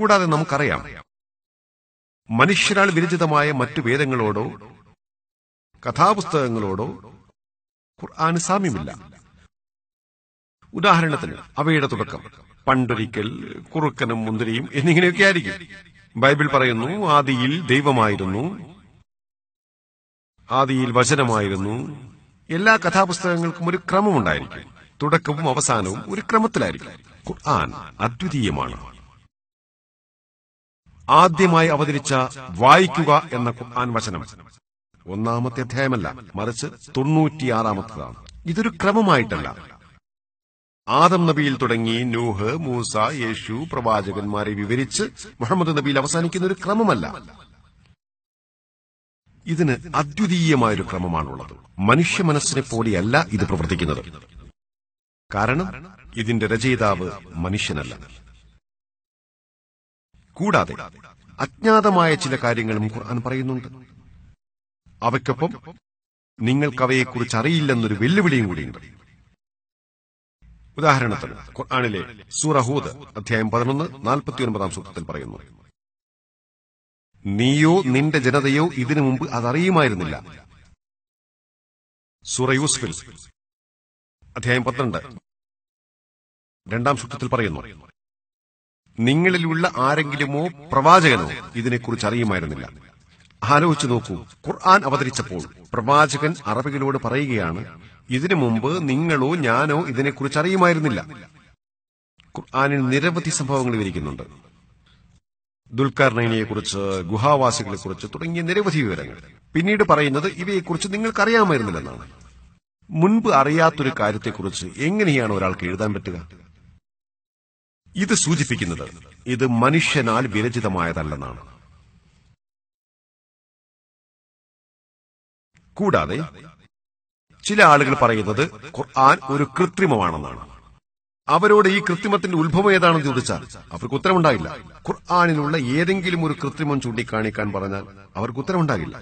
കൂടാതെ നമുക്കറിയാം മനുഷ്യരാൽ വിരചിതമായ മറ്റു വേദങ്ങളോടോ കഥാപുസ്തകങ്ങളോടോ ഖുർആന് സാമ്യമില്ല ഉദാഹരണത്തിന് അവയുടെ തുടക്കം പണ്ടൊരിക്കൽ കുറുക്കനും മുന്തിരിയും എന്നിങ്ങനെയൊക്കെ ആയിരിക്കും ബൈബിൾ പറയുന്നു ആദിയിൽ ദൈവമായിരുന്നു ആദിയിൽ വചനമായിരുന്നു എല്ലാ കഥാപുസ്തകങ്ങൾക്കും ഒരു ക്രമമുണ്ടായിരിക്കും തുടക്കവും അവസാനവും ഒരു ക്രമത്തിലായിരിക്കും ഖുർആൻ അദ്വിതീയമാണ് ആദ്യമായി അവതരിച്ച വായിക്കുക എന്ന ഖുർആൻ വചനം ഒന്നാമത്തെ അധ്യായമല്ല മറിച്ച് തൊണ്ണൂറ്റിയാറാമത്തതാണ് ഇതൊരു ക്രമമായിട്ടല്ല ആദം നബിയിൽ തുടങ്ങി നൂഹ് മൂസ യേശു പ്രവാചകന്മാരെ വിവരിച്ച് മുഹമ്മദ് നബിയിൽ അവസാനിക്കുന്ന ഒരു ക്രമമല്ല ഇതിന് അദ്വിതീയമായൊരു ക്രമമാണുള്ളത് മനുഷ്യ മനസ്സിനെ പോലെയല്ല ഇത് പ്രവർത്തിക്കുന്നത് കാരണം ഇതിന്റെ രചയിതാവ് മനുഷ്യനല്ല കൂടാതെ അജ്ഞാതമായ ചില കാര്യങ്ങളും ഖുർആൻ പറയുന്നുണ്ട് അവയ്ക്കൊപ്പം നിങ്ങൾക്കവയെക്കുറിച്ച് അറിയില്ലെന്നൊരു വെല്ലുവിളിയും കൂടിയുണ്ട് ഉദാഹരണത്തിന് ഖുർആാനിലെ സൂറഹൂദ് അധ്യായം പതിനൊന്ന് നാൽപ്പത്തിയൊൻപതാം സൂത്രത്തിൽ പറയുന്നു നീയോ നിന്റെ ജനതയോ ഇതിനു മുമ്പ് അതറിയുമായിരുന്നില്ല സൂറ അധ്യായം പന്ത്രണ്ട് രണ്ടാം സൂത്രത്തിൽ പറയുന്നു നിങ്ങളിലുള്ള ആരെങ്കിലുമോ പ്രവാചകനോ ഇതിനെക്കുറിച്ച് അറിയുമായിരുന്നില്ല ആലോചിച്ചു നോക്കൂ ഖുർആൻ അവതരിച്ചപ്പോൾ പ്രവാചകൻ അറബികളോട് പറയുകയാണ് ഇതിനു മുമ്പ് നിങ്ങളോ ഞാനോ ഇതിനെക്കുറിച്ച് അറിയുമായിരുന്നില്ല ഖുർആാനിൽ നിരവധി സംഭവങ്ങൾ വിവരിക്കുന്നുണ്ട് ഗുഹാവാസികളെ ഗുഹാവാസികളെക്കുറിച്ച് തുടങ്ങിയ നിരവധി വിവരങ്ങൾ പിന്നീട് പറയുന്നത് ഇവയെക്കുറിച്ച് നിങ്ങൾക്ക് അറിയാമായിരുന്നില്ലെന്നാണ് മുൻപ് അറിയാത്തൊരു കാര്യത്തെക്കുറിച്ച് എങ്ങനെയാണ് ഒരാൾക്ക് എഴുതാൻ പറ്റുക ഇത് സൂചിപ്പിക്കുന്നത് ഇത് മനുഷ്യനാൽ വിരചിതമായതല്ലെന്നാണ് കൂടാതെ ചില ആളുകൾ പറയുന്നത് ഖുർആൻ ഒരു കൃത്രിമമാണെന്നാണ് അവരോട് ഈ കൃത്രിമത്തിന്റെ ഉത്ഭവം ഏതാണെന്ന് ചോദിച്ചാൽ അവർക്ക് ഉത്തരമുണ്ടാകില്ല ഖുർആാനിലുള്ള ഏതെങ്കിലും ഒരു കൃത്രിമം ചൂണ്ടിക്കാണിക്കാൻ പറഞ്ഞാൽ അവർക്ക് ഉത്തരമുണ്ടാകില്ല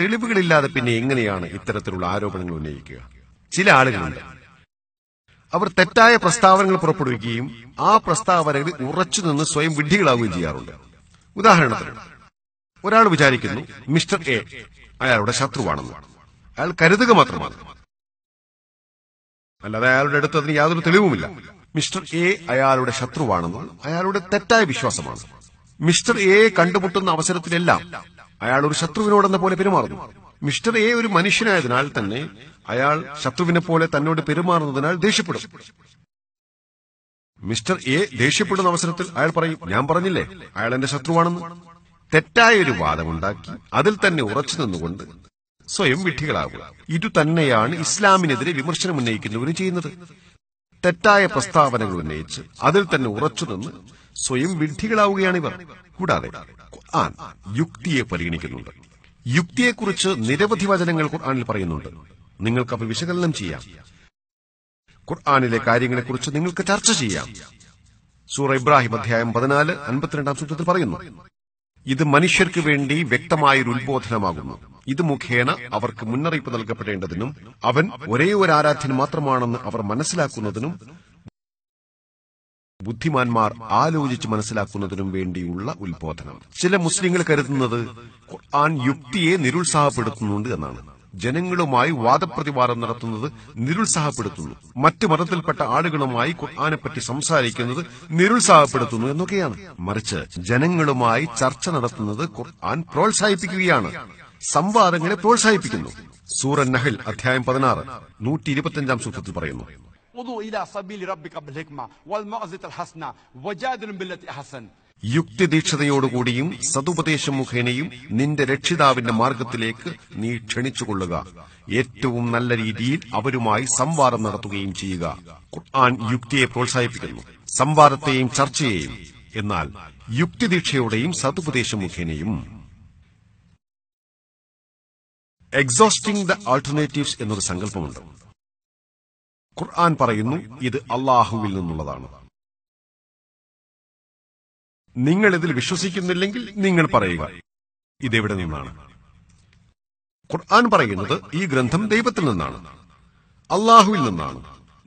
തെളിവുകളില്ലാതെ പിന്നെ എങ്ങനെയാണ് ഇത്തരത്തിലുള്ള ആരോപണങ്ങൾ ഉന്നയിക്കുക ചില ആളുകളുണ്ട് അവർ തെറ്റായ പ്രസ്താവനകൾ പുറപ്പെടുവിക്കുകയും ആ പ്രസ്താവനകളിൽ ഉറച്ചുനിന്ന് സ്വയം വിഡ്ഢികളാവുകയും ചെയ്യാറുണ്ട് ഉദാഹരണത്തിന് ഒരാൾ വിചാരിക്കുന്നു മിസ്റ്റർ എ അയാളുടെ ശത്രുവാണെന്ന് അയാൾ കരുതുക മാത്രമാണ് അല്ലാതെ അയാളുടെ അടുത്ത് അതിന് യാതൊരു തെളിവുമില്ല മിസ്റ്റർ എ അയാളുടെ ശത്രുവാണെന്ന് അയാളുടെ തെറ്റായ വിശ്വാസമാണ് മിസ്റ്റർ എ കണ്ടുമുട്ടുന്ന അവസരത്തിലെല്ലാം അയാൾ ഒരു ശത്രുവിനോടെന്ന പോലെ പെരുമാറുന്നു മിസ്റ്റർ എ ഒരു മനുഷ്യനായതിനാൽ തന്നെ അയാൾ ശത്രുവിനെ പോലെ തന്നോട് പെരുമാറുന്നതിനാൽ ദേഷ്യപ്പെടും മിസ്റ്റർ എ ദേഷ്യപ്പെടുന്ന അവസരത്തിൽ അയാൾ പറയും ഞാൻ പറഞ്ഞില്ലേ അയാൾ എന്റെ ശത്രുവാണെന്ന് തെറ്റായ ഒരു വാദമുണ്ടാക്കി അതിൽ തന്നെ ഉറച്ചു നിന്നുകൊണ്ട് സ്വയം വിഡ്ഢികളാകുക ഇതു തന്നെയാണ് ഇസ്ലാമിനെതിരെ വിമർശനം ഉന്നയിക്കുന്നവരും ചെയ്യുന്നത് തെറ്റായ പ്രസ്താവനകൾ ഉന്നയിച്ച് അതിൽ തന്നെ ഉറച്ചു നിന്ന് സ്വയം ഇവർ കൂടാതെ ഖുർആൻ യുക്തിയെ പരിഗണിക്കുന്നുണ്ട് യുക്തിയെക്കുറിച്ച് നിരവധി വചനങ്ങൾ ഖുർആനിൽ പറയുന്നുണ്ട് നിങ്ങൾക്കവ വിശകലനം ചെയ്യാം ഖുർആാനിലെ കാര്യങ്ങളെക്കുറിച്ച് നിങ്ങൾക്ക് ചർച്ച ചെയ്യാം സൂറ ഇബ്രാഹിം അധ്യായം പതിനാല് അൻപത്തിരണ്ടാം സൂത്രത്തിൽ പറയുന്നു ഇത് മനുഷ്യർക്ക് വേണ്ടി വ്യക്തമായൊരു ഉത്ബോധനമാകുന്നു ഇത് മുഖേന അവർക്ക് മുന്നറിയിപ്പ് നൽകപ്പെടേണ്ടതിനും അവൻ ഒരേ ഒരു ആരാധ്യൻ മാത്രമാണെന്ന് അവർ മനസ്സിലാക്കുന്നതിനും ബുദ്ധിമാന്മാർ ആലോചിച്ച് മനസ്സിലാക്കുന്നതിനും വേണ്ടിയുള്ള ഉത്ബോധനം ചില മുസ്ലിങ്ങൾ കരുതുന്നത് ഖുർആൻ യുക്തിയെ നിരുത്സാഹപ്പെടുത്തുന്നുണ്ട് എന്നാണ് ജനങ്ങളുമായി വാദപ്രതിവാദം നടത്തുന്നത് നിരുത്സാഹപ്പെടുത്തുന്നു മറ്റു മതത്തിൽപ്പെട്ട ആളുകളുമായി ഖുർആാനെപ്പറ്റി സംസാരിക്കുന്നത് നിരുത്സാഹപ്പെടുത്തുന്നു എന്നൊക്കെയാണ് മറിച്ച് ജനങ്ങളുമായി ചർച്ച നടത്തുന്നത് ഖുർആൻ പ്രോത്സാഹിപ്പിക്കുകയാണ് സംവാദങ്ങളെ പ്രോത്സാഹിപ്പിക്കുന്നു സൂറൻ നഹൽ അധ്യായം പതിനാറ് നൂറ്റി ഇരുപത്തിയഞ്ചാം സൂത്രത്തിൽ പറയുന്നു ഉദു ഇലാ സബീലി റബ്ബിക ബിൽ ഹിക്മ വൽ മഅസിത ഹസന വജാദിലും ബില്ലതി അഹസൻ യുക്തിദീക്ഷതയോടുകൂടിയും സതുപദേശം മുഖേനയും നിന്റെ രക്ഷിതാവിന്റെ മാർഗത്തിലേക്ക് നീ ക്ഷണിച്ചുകൊള്ളുക ഏറ്റവും നല്ല രീതിയിൽ അവരുമായി സംവാദം നടത്തുകയും ചെയ്യുക ഖുർആൻ യുക്തിയെ പ്രോത്സാഹിപ്പിക്കുന്നു സംവാദത്തെയും ചർച്ചയെയും എന്നാൽ യുക്തിദീക്ഷയോടെയും സതുപദേശം മുഖേനയും എക്സോസ്റ്റിംഗ് ദ ആൾട്ടർനേറ്റീവ്സ് എന്നൊരു സങ്കല്പമുണ്ട് ഖുർആൻ പറയുന്നു ഇത് അള്ളാഹുവിൽ നിന്നുള്ളതാണ് നിങ്ങൾ ഇതിൽ വിശ്വസിക്കുന്നില്ലെങ്കിൽ നിങ്ങൾ പറയുക ഇതെവിടെ നിന്നാണ് ഖുർആൻ പറയുന്നത് ഈ ഗ്രന്ഥം ദൈവത്തിൽ നിന്നാണ് അള്ളാഹുവിൽ നിന്നാണ്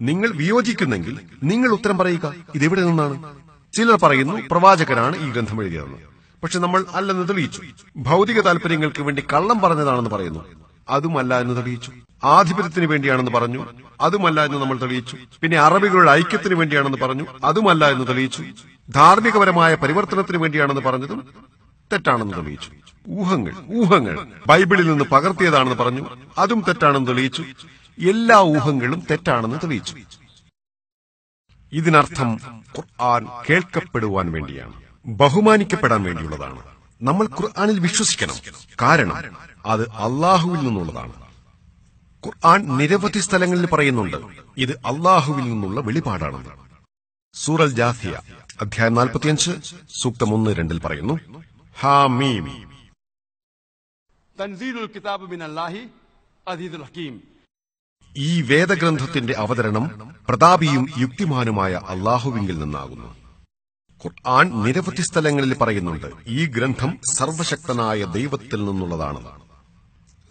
നിങ്ങൾ വിയോജിക്കുന്നെങ്കിൽ നിങ്ങൾ ഉത്തരം പറയുക ഇതെവിടെ നിന്നാണ് ചിലർ പറയുന്നു പ്രവാചകനാണ് ഈ ഗ്രന്ഥം എഴുതിയതെന്ന് പക്ഷെ നമ്മൾ അല്ലെന്ന് തെളിയിച്ചു ഭൗതിക താല്പര്യങ്ങൾക്ക് വേണ്ടി കള്ളം പറഞ്ഞതാണെന്ന് പറയുന്നു അതുമല്ല എന്ന് തെളിയിച്ചു ആധിപത്യത്തിന് വേണ്ടിയാണെന്ന് പറഞ്ഞു അതുമല്ല എന്ന് നമ്മൾ തെളിയിച്ചു പിന്നെ അറബികളുടെ ഐക്യത്തിന് വേണ്ടിയാണെന്ന് പറഞ്ഞു അതുമല്ല എന്ന് തെളിയിച്ചു ധാർമ്മികപരമായ പരിവർത്തനത്തിന് വേണ്ടിയാണെന്ന് പറഞ്ഞതും തെറ്റാണെന്ന് തെളിയിച്ചു ഊഹങ്ങൾ ഊഹങ്ങൾ ബൈബിളിൽ നിന്ന് പകർത്തിയതാണെന്ന് പറഞ്ഞു അതും തെറ്റാണെന്ന് തെളിയിച്ചു എല്ലാ ഊഹങ്ങളും തെറ്റാണെന്ന് തെളിയിച്ചു ഇതിനർത്ഥം ഖുർആൻ കേൾക്കപ്പെടുവാൻ വേണ്ടിയാണ് ബഹുമാനിക്കപ്പെടാൻ വേണ്ടിയുള്ളതാണ് നമ്മൾ ഖുർആാനിൽ വിശ്വസിക്കണം കാരണം അത് അള്ളാഹുവിൽ നിന്നുള്ളതാണ് ഖുർആൻ നിരവധി സ്ഥലങ്ങളിൽ പറയുന്നുണ്ട് ഇത് അള്ളാഹുവിൽ നിന്നുള്ള വെളിപാടാണെന്ന് സൂറൽ ജാഫിയ അധ്യായം നാൽപ്പത്തിയഞ്ച് സൂക്തം ഒന്ന് രണ്ടിൽ പറയുന്നു ഹാമീം തൻസീലുൽ ഈ വേദഗ്രന്ഥത്തിന്റെ അവതരണം പ്രതാപിയും യുക്തിമാനുമായ അള്ളാഹുവിങ്കിൽ നിന്നാകുന്നു ഖുർആൻ നിരവധി സ്ഥലങ്ങളിൽ പറയുന്നുണ്ട് ഈ ഗ്രന്ഥം സർവശക്തനായ ദൈവത്തിൽ നിന്നുള്ളതാണ്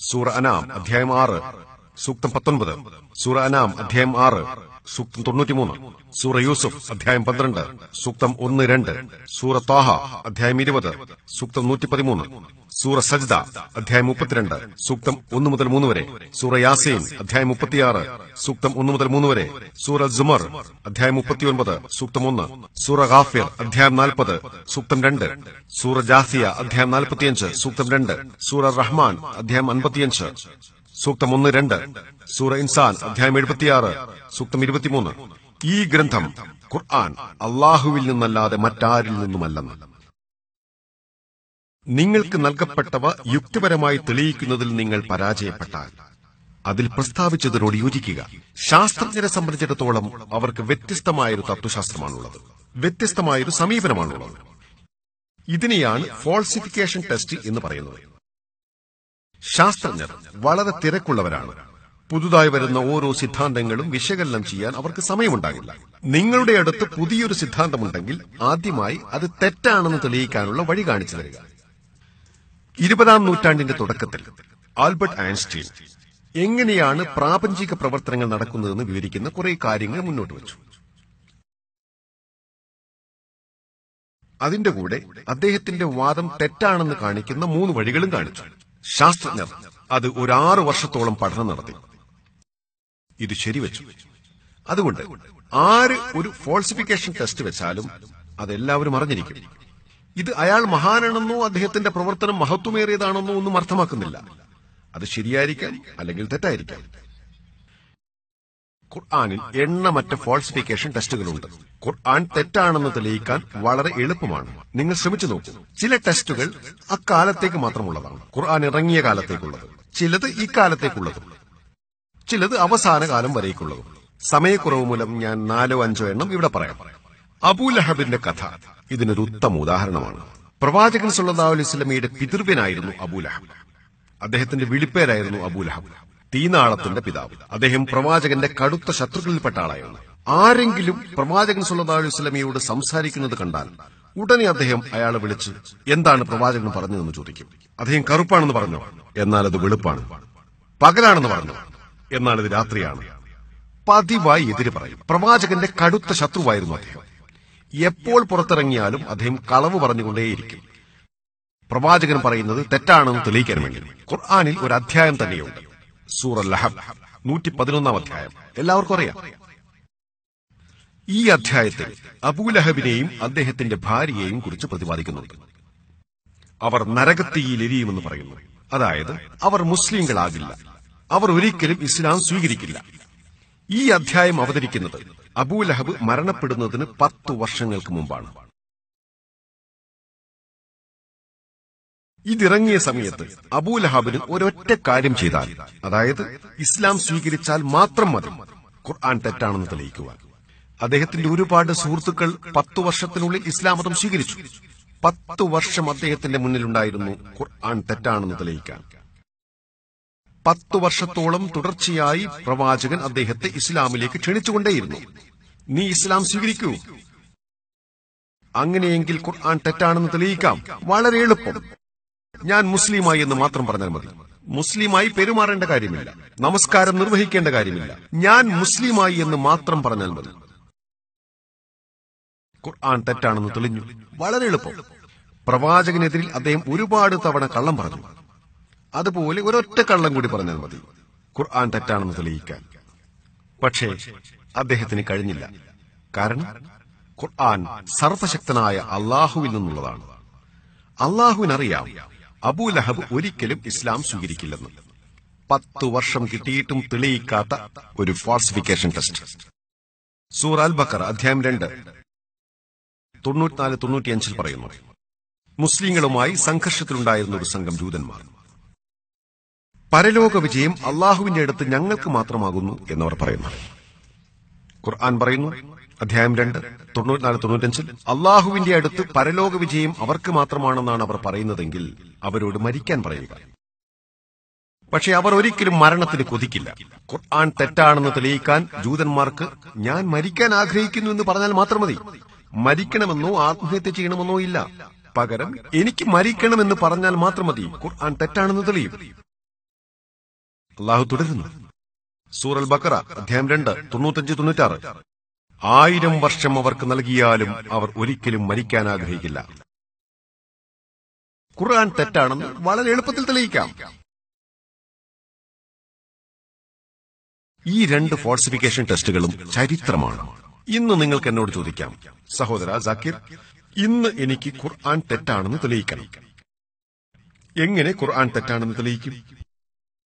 സൂറ അനാം അധ്യായം ആറ് സൂക്തം പത്തൊൻപത് സൂറ അനാം അധ്യായം ആറ് സൂക്തം തൊണ്ണൂറ്റിമൂന്ന് സൂറ യൂസുഫ് അധ്യായം പന്ത്രണ്ട് സൂക്തം ഒന്ന് രണ്ട് സൂറ താഹ അധ്യായം ഇരുപത് സൂക്തം നൂറ്റി പതിമൂന്ന് സൂറ സജ്ദ അധ്യായം മുപ്പത്തിരണ്ട് സൂക്തം ഒന്ന് മുതൽ മൂന്ന് വരെ സൂറ യാസീൻ അധ്യായം മുപ്പത്തിയാറ് സൂക്തം ഒന്ന് മുതൽ മൂന്ന് വരെ സൂറ ജുമർ അധ്യായം മുപ്പത്തിയൊൻപത് സൂക്തം ഒന്ന് സൂറ ഗാഫിർ അധ്യായം നാൽപ്പത് സൂക്തം രണ്ട് സൂറ ജാസിയ അധ്യായം നാൽപ്പത്തിയഞ്ച് സൂക്തം രണ്ട് സൂറ റഹ്മാൻ അധ്യായം അൻപത്തിയഞ്ച് സൂക്തം ഒന്ന് രണ്ട് സൂറ ഇൻസാൻ അധ്യായം എഴുപത്തിയാറ് സൂക്തം ഇരുപത്തിമൂന്ന് ഈ ഗ്രന്ഥം ഖുർആൻ അള്ളാഹുവിൽ നിന്നല്ലാതെ മറ്റാരിൽ നിന്നുമല്ലെന്ന് നിങ്ങൾക്ക് നൽകപ്പെട്ടവ യുക്തിപരമായി തെളിയിക്കുന്നതിൽ നിങ്ങൾ പരാജയപ്പെട്ടാൽ അതിൽ പ്രസ്താവിച്ചതിനോട് യോജിക്കുക ശാസ്ത്രജ്ഞരെ സംബന്ധിച്ചിടത്തോളം അവർക്ക് വ്യത്യസ്തമായൊരു തത്വശാസ്ത്രമാണുള്ളത് വ്യത്യസ്തമായൊരു സമീപനമാണുള്ളത് ഇതിനെയാണ് ഫോൾസിഫിക്കേഷൻ ടെസ്റ്റ് എന്ന് പറയുന്നത് ശാസ്ത്രജ്ഞർ വളരെ തിരക്കുള്ളവരാണ് പുതുതായി വരുന്ന ഓരോ സിദ്ധാന്തങ്ങളും വിശകലനം ചെയ്യാൻ അവർക്ക് സമയമുണ്ടാകില്ല നിങ്ങളുടെ അടുത്ത് പുതിയൊരു സിദ്ധാന്തമുണ്ടെങ്കിൽ ആദ്യമായി അത് തെറ്റാണെന്ന് തെളിയിക്കാനുള്ള വഴി കാണിച്ചു തരിക ഇരുപതാം നൂറ്റാണ്ടിന്റെ തുടക്കത്തിൽ ആൽബർട്ട് ഐൻസ്റ്റീൻ എങ്ങനെയാണ് പ്രാപഞ്ചിക പ്രവർത്തനങ്ങൾ നടക്കുന്നതെന്ന് വിവരിക്കുന്ന കുറെ കാര്യങ്ങൾ മുന്നോട്ട് വച്ചു അതിന്റെ കൂടെ അദ്ദേഹത്തിന്റെ വാദം തെറ്റാണെന്ന് കാണിക്കുന്ന മൂന്ന് വഴികളും കാണിച്ചു ശാസ്ത്രജ്ഞർ അത് ഒരാറ് വർഷത്തോളം പഠനം നടത്തി ഇത് ശരിവെച്ചു അതുകൊണ്ട് ആര് ഒരു ഫോൾസിഫിക്കേഷൻ ടെസ്റ്റ് വെച്ചാലും അതെല്ലാവരും അറിഞ്ഞിരിക്കും ഇത് അയാൾ മഹാനാണെന്നോ അദ്ദേഹത്തിന്റെ പ്രവർത്തനം മഹത്വമേറിയതാണെന്നോ ഒന്നും അർത്ഥമാക്കുന്നില്ല അത് ശരിയായിരിക്കാം അല്ലെങ്കിൽ തെറ്റായിരിക്കാം ഖുർആാനിൽ എണ്ണമറ്റ ഫോൾസിഫിക്കേഷൻ ടെസ്റ്റുകളുണ്ട് ഖുർആൻ തെറ്റാണെന്ന് തെളിയിക്കാൻ വളരെ എളുപ്പമാണ് നിങ്ങൾ ശ്രമിച്ചു നോക്കൂ ചില ടെസ്റ്റുകൾ അക്കാലത്തേക്ക് മാത്രമുള്ളതാണ് ഖുർആൻ ഇറങ്ങിയ കാലത്തേക്കുള്ളത് ചിലത് ഇക്കാലത്തേക്കുള്ളതും ചിലത് അവസാന കാലം വരേക്കുള്ളതും സമയക്കുറവ് മൂലം ഞാൻ നാലോ അഞ്ചോ എണ്ണം ഇവിടെ പറയാം അബൂലഹബിന്റെ കഥ ഇതിനൊരു ഉത്തമ ഉദാഹരണമാണ് പ്രവാചകൻ സുല്ലാ അലൈഹി സ്വലമിയുടെ പിതൃവ്യനായിരുന്നു അബൂലഹബ് അദ്ദേഹത്തിന്റെ വിളിപ്പേരായിരുന്നു അബൂലഹബ് തീനാളത്തിന്റെ പിതാവ് അദ്ദേഹം പ്രവാചകന്റെ കടുത്ത ശത്രുക്കളിൽപ്പെട്ട ആളായിരുന്നു ആരെങ്കിലും പ്രവാചകൻ സുല്ലാഹു വസ്ലമിയോട് സംസാരിക്കുന്നത് കണ്ടാൽ ഉടനെ അദ്ദേഹം അയാളെ വിളിച്ച് എന്താണ് പ്രവാചകൻ പറഞ്ഞതെന്ന് ചോദിക്കും അദ്ദേഹം കറുപ്പാണെന്ന് പറഞ്ഞു എന്നാൽ അത് വെളുപ്പാണ് പകലാണെന്ന് പറഞ്ഞു എന്നാൽ ഇത് രാത്രിയാണ് പതിവായി എതിര് പറയും പ്രവാചകന്റെ കടുത്ത ശത്രുവായിരുന്നു അദ്ദേഹം എപ്പോൾ പുറത്തിറങ്ങിയാലും അദ്ദേഹം കളവ് പറഞ്ഞുകൊണ്ടേയിരിക്കും പ്രവാചകൻ പറയുന്നത് തെറ്റാണെന്ന് തെളിയിക്കാൻ വേണ്ടി ഖുർആാനിൽ ഒരു അധ്യായം തന്നെയുണ്ട് സൂറ ലഹബ് നൂറ്റി പതിനൊന്നാം അധ്യായം എല്ലാവർക്കും അറിയാം ഈ അധ്യായത്തിൽ അബൂലഹബിനെയും അദ്ദേഹത്തിന്റെ ഭാര്യയെയും കുറിച്ച് പ്രതിപാദിക്കുന്നുണ്ട് അവർ നരകത്തിയിൽ എരിയുമെന്ന് പറയുന്നു അതായത് അവർ മുസ്ലിങ്ങളാകില്ല അവർ ഒരിക്കലും ഇസ്ലാം സ്വീകരിക്കില്ല ഈ അധ്യായം അവതരിക്കുന്നത് അബൂലഹബ് മരണപ്പെടുന്നതിന് പത്ത് വർഷങ്ങൾക്ക് മുമ്പാണ് ഇതിറങ്ങിയ സമയത്ത് അബൂലഹാബിന് ഒരൊറ്റ കാര്യം ചെയ്താൽ അതായത് ഇസ്ലാം സ്വീകരിച്ചാൽ മാത്രം മതി ഖുർആൻ തെറ്റാണെന്ന് തെളിയിക്കുവാൻ അദ്ദേഹത്തിന്റെ ഒരുപാട് സുഹൃത്തുക്കൾ പത്തു വർഷത്തിനുള്ളിൽ ഇസ്ലാം മതം സ്വീകരിച്ചു പത്തു വർഷം അദ്ദേഹത്തിന്റെ മുന്നിലുണ്ടായിരുന്നു ഖുർആൻ തെറ്റാണെന്ന് തെളിയിക്കാൻ പത്തു വർഷത്തോളം തുടർച്ചയായി പ്രവാചകൻ അദ്ദേഹത്തെ ഇസ്ലാമിലേക്ക് ക്ഷണിച്ചുകൊണ്ടേയിരുന്നു നീ ഇസ്ലാം സ്വീകരിക്കൂ അങ്ങനെയെങ്കിൽ ഖുർആൻ തെറ്റാണെന്ന് തെളിയിക്കാം വളരെ എളുപ്പം ഞാൻ മുസ്ലിമായി എന്ന് മാത്രം പറഞ്ഞാൽ മതി മുസ്ലിമായി പെരുമാറേണ്ട കാര്യമില്ല നമസ്കാരം നിർവഹിക്കേണ്ട കാര്യമില്ല ഞാൻ മുസ്ലിമായി എന്ന് മാത്രം പറഞ്ഞാൽ മതി ഖുർആൻ തെറ്റാണെന്ന് തെളിഞ്ഞു വളരെ എളുപ്പം പ്രവാചകനെതിരിൽ അദ്ദേഹം ഒരുപാട് തവണ കള്ളം പറഞ്ഞു അതുപോലെ ഒരൊറ്റ കള്ളം കൂടി പറഞ്ഞാൽ മതി ഖുർആൻ തെറ്റാണെന്ന് തെളിയിക്കാൻ പക്ഷേ അദ്ദേഹത്തിന് കഴിഞ്ഞില്ല കാരണം ഖുർആൻ സർവശക്തനായ അള്ളാഹുവിൽ നിന്നുള്ളതാണ് അള്ളാഹുവിനറിയാം അബൂലഹബ് ഒരിക്കലും ഇസ്ലാം സ്വീകരിക്കില്ലെന്ന് പത്തു വർഷം കിട്ടിയിട്ടും തെളിയിക്കാത്ത ഒരു ഫാൾസിഫിക്കേഷൻ ടെസ്റ്റ് സൂർ അൽ ബക്കർ അധ്യായം രണ്ട് തൊണ്ണൂറ്റിനാല് തൊണ്ണൂറ്റിയഞ്ചിൽ പറയുന്നു മുസ്ലിങ്ങളുമായി സംഘർഷത്തിലുണ്ടായിരുന്ന ഒരു സംഘം ജൂതന്മാർ പരലോക വിജയം അള്ളാഹുവിന്റെ അടുത്ത് ഞങ്ങൾക്ക് മാത്രമാകുന്നു എന്നവർ പറയുന്നു ഖുർആൻ പറയുന്നു അധ്യായം രണ്ട് തൊണ്ണൂറ്റിനാല് തൊണ്ണൂറ്റഞ്ചിൽ അള്ളാഹുവിന്റെ അടുത്ത് പരലോക വിജയം അവർക്ക് മാത്രമാണെന്നാണ് അവർ പറയുന്നതെങ്കിൽ അവരോട് മരിക്കാൻ പറയുക പക്ഷെ അവർ ഒരിക്കലും മരണത്തിന് കൊതിക്കില്ല ഖുർആൻ തെറ്റാണെന്ന് തെളിയിക്കാൻ ജൂതന്മാർക്ക് ഞാൻ മരിക്കാൻ ആഗ്രഹിക്കുന്നു എന്ന് പറഞ്ഞാൽ മാത്രം മതി മരിക്കണമെന്നോ ആത്മഹത്യ ചെയ്യണമെന്നോ ഇല്ല പകരം എനിക്ക് മരിക്കണമെന്ന് പറഞ്ഞാൽ മാത്രം മതി ഖുർആൻ തെറ്റാണെന്ന് തെളിയും അള്ളാഹു തുടരുന്നു സൂറൽ ബക്കറ അധ്യായം രണ്ട് തൊണ്ണൂറ്റഞ്ച് തൊണ്ണൂറ്റാറ് ആയിരം വർഷം അവർക്ക് നൽകിയാലും അവർ ഒരിക്കലും മരിക്കാൻ ആഗ്രഹിക്കില്ല ഖുർആൻ തെറ്റാണെന്ന് വളരെ എളുപ്പത്തിൽ തെളിയിക്കാം ഈ രണ്ട് ഫോൾസിഫിക്കേഷൻ ടെസ്റ്റുകളും ചരിത്രമാണ് ഇന്ന് നിങ്ങൾക്ക് എന്നോട് ചോദിക്കാം സഹോദര ജാക്കിർ ഇന്ന് എനിക്ക് ഖുർആൻ തെറ്റാണെന്ന് തെളിയിക്കണം എങ്ങനെ ഖുർആൻ തെറ്റാണെന്ന് തെളിയിക്കും